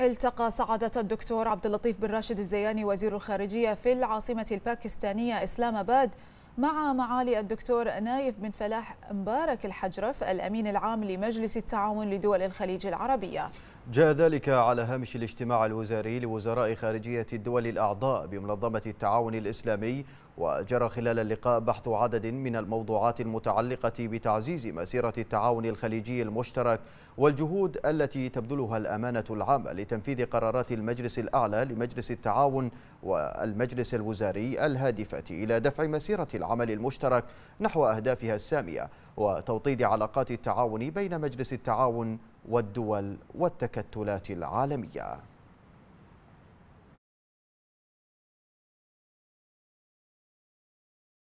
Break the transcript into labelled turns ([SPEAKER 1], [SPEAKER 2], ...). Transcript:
[SPEAKER 1] التقى سعادة الدكتور عبد اللطيف بن راشد الزياني وزير الخارجية في العاصمة الباكستانية إسلام آباد مع معالي الدكتور نايف بن فلاح مبارك الحجرف الأمين العام لمجلس التعاون لدول الخليج العربية
[SPEAKER 2] جاء ذلك على
[SPEAKER 3] هامش الاجتماع الوزاري لوزراء خارجية الدول الأعضاء بمنظمة التعاون الإسلامي وجرى خلال اللقاء بحث عدد من الموضوعات المتعلقة بتعزيز مسيرة التعاون الخليجي المشترك والجهود التي تبذلها الأمانة العامة لتنفيذ قرارات المجلس الأعلى لمجلس التعاون والمجلس الوزاري الهادفة إلى دفع مسيرة العمل المشترك نحو أهدافها السامية وتوطيد علاقات التعاون بين مجلس التعاون والدول والتكتلات العالمية